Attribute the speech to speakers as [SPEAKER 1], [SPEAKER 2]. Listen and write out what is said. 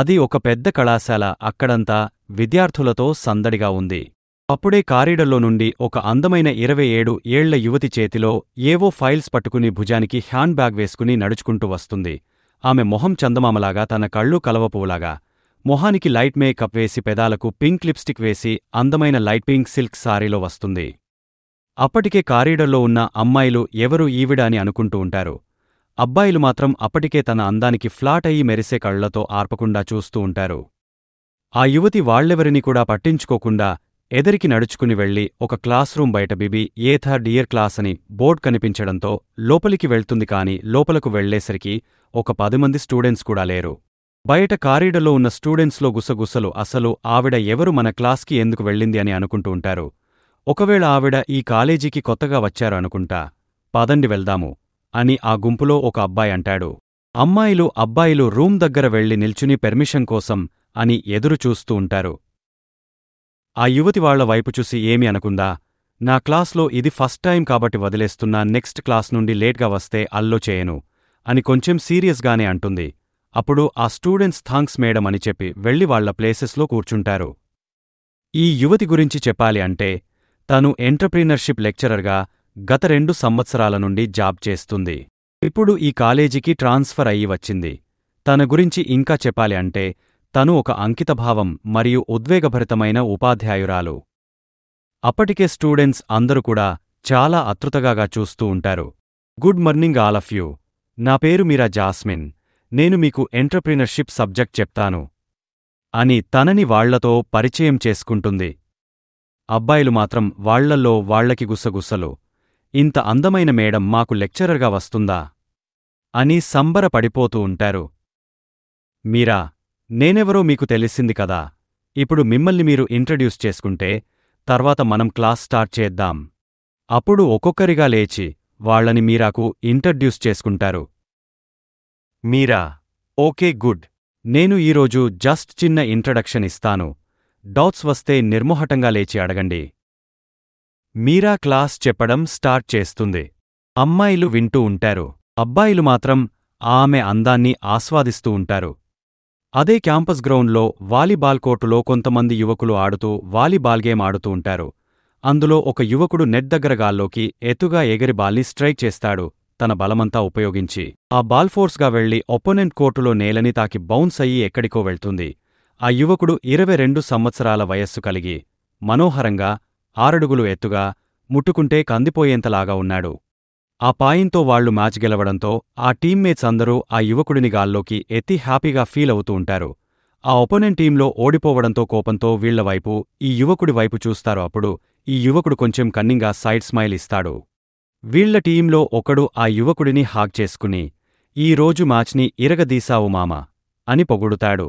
[SPEAKER 1] అది ఒక పెద్ద కళాశాల అక్కడంతా విద్యార్థులతో సందడిగా ఉంది అప్పుడే కారిడర్లో నుండి ఒక అందమైన ఇరవై ఏడు ఏళ్ల యువతి చేతిలో ఏవో ఫైల్స్ పట్టుకుని భుజానికి హ్యాండ్ బ్యాగ్ వేసుకుని నడుచుకుంటూ వస్తుంది ఆమె మొహం చందమామలాగా తన కళ్ళు కలవపువులాగా మొహానికి లైట్ మేకప్ వేసి పెదాలకు పింక్ లిప్స్టిక్ వేసి అందమైన లైట్ పింక్ సిల్క్ సారీలో వస్తుంది అప్పటికే కారిడర్లో ఉన్న అమ్మాయిలు ఎవరు ఈవిడ అని అనుకుంటూ ఉంటారు అబ్బాయిలు మాత్రం అప్పటికే తన అందానికి ఫ్లాట్ అయి మెరిసే కళ్లతో ఆర్పకుండా చూస్తూ ఉంటారు ఆ యువతి వాళ్లెవరినీ కూడా పట్టించుకోకుండా ఎదరికి నడుచుకుని వెళ్లి ఒక క్లాస్ బయట BB A third year class అని బోర్డ్ కనిపించడంతో లోపలికి వెళ్తుంది కాని లోపలకు వెళ్లేసరికి ఒక పది మంది స్టూడెంట్స్ కూడా లేరు బయట కారీడలో ఉన్న స్టూడెంట్స్లో గుసగుసలు అసలు ఆవిడ ఎవరు మన క్లాస్కి ఎందుకు వెళ్ళింది అని అనుకుంటూ ఉంటారు ఒకవేళ ఆవిడ ఈ కాలేజీకి కొత్తగా వచ్చారు అనుకుంటా పదండి వెళ్దాము అని ఆ గుంపులో ఒక అబ్బాయి అంటాడు అమ్మాయిలు అబ్బాయిలు రూమ్ దగ్గర వెళ్లి నిల్చుని పెర్మిషన్ కోసం అని ఎదురు చూస్తూ ఉంటారు ఆ యువతి వాళ్ల వైపు చూసి ఏమి అనుకుందా నా క్లాస్లో ఇది ఫస్ట్ టైం కాబట్టి వదిలేస్తున్నా నెక్స్ట్ క్లాస్ నుండి లేట్గా వస్తే అల్లో చేయను అని కొంచెం సీరియస్గానే అంటుంది అప్పుడు ఆ స్టూడెంట్స్ థాంక్స్ మేడం అని చెప్పి వెళ్లి వాళ్ల ప్లేసెస్లో కూర్చుంటారు ఈ యువతి గురించి చెప్పాలి అంటే తను ఎంటర్ప్రీనర్షిప్ లెక్చరర్గా గత రెండు సంవత్సరాల నుండి జాబ్ చేస్తుంది ఇప్పుడు ఈ కాలేజీకి ట్రాన్స్ఫర్ అయ్యి వచ్చింది తన గురించి ఇంకా చెప్పాలి అంటే తను ఒక అంకితభావం మరియు ఉద్వేగభరితమైన ఉపాధ్యాయురాలు అప్పటికే స్టూడెంట్స్ అందరూ కూడా చాలా అతృతగాగా చూస్తూ ఉంటారు good morning all of you నా పేరు మీరా జాస్మిన్ నేను మీకు ఎంటర్ప్రినర్షిప్ సబ్జెక్ట్ చెప్తాను అని తనని వాళ్లతో పరిచయం చేసుకుంటుంది అబ్బాయిలు మాత్రం వాళ్లల్లో వాళ్లకి గుసగుసలు ఇంత అందమైన మేడం మాకు లెక్చరర్గా వస్తుందా అని సంబరపడిపోతూ ఉంటారు మీరా నేనెవరో మీకు తెలిసింది కదా ఇప్పుడు మిమ్మల్ని మీరు ఇంట్రడ్యూస్ చేసుకుంటే తర్వాత మనం క్లాస్ స్టార్ట్ చేద్దాం అప్పుడు ఒక్కొక్కరిగా లేచి వాళ్లని మీరాకు ఇంట్రడ్యూస్ చేసుకుంటారు మీరా ఓకే గుడ్ నేను ఈరోజు జస్ట్ చిన్న ఇంట్రడక్షన్ ఇస్తాను డౌట్స్ వస్తే నిర్మోహటంగా లేచి అడగండి మీరా క్లాస్ చెప్పడం స్టార్ట్ చేస్తుంది అమ్మాయిలు వింటూ ఉంటారు అబ్బాయిలు మాత్రం ఆమె అందాన్ని ఆస్వాదిస్తూ ఉంటారు అదే క్యాంపస్ గ్రౌండ్లో వాలీబాల్ కోర్టులో కొంతమంది యువకులు ఆడుతూ వాలీబాల్ గేమ్ ఆడుతూ ఉంటారు అందులో ఒక యువకుడు నెట్ దగ్గర గాల్లోకి ఎతుగా ఎగిరి బాల్ని స్ట్రైక్ చేస్తాడు తన బలమంతా ఉపయోగించి ఆ బాల్ ఫోర్స్గా వెళ్లి ఒపోనెంట్ కోర్టులో నేలని తాకి బౌన్స్ అయ్యి ఎక్కడికో వెళ్తుంది ఆ యువకుడు ఇరవై రెండు సంవత్సరాల వయస్సు కలిగి మనోహరంగా ఆరడుగులు ఎత్తుగా ముట్టుకుంటే కందిపోయేంతలాగా ఉన్నాడు ఆ పాయింతో వాళ్లు మ్యాచ్ గెలవడంతో ఆ టీమ్మేట్స్ అందరూ ఆ యువకుడిని గాల్లోకి ఎత్తి హ్యాపీగా ఫీల్ అవుతూ ఉంటారు ఆ ఒపోనెంట్ టీంలో ఓడిపోవడంతో కోపంతో వీళ్లవైపు ఈ యువకుడి వైపు చూస్తారు అప్పుడు ఈ యువకుడు కొంచెం కన్నింగా సైడ్ స్మైల్ ఇస్తాడు వీళ్ల టీంలో ఒకడు ఆ యువకుడిని హాక్ చేసుకుని ఈరోజు మ్యాచ్ని ఇరగదీశావు మామ అని పొగుడుతాడు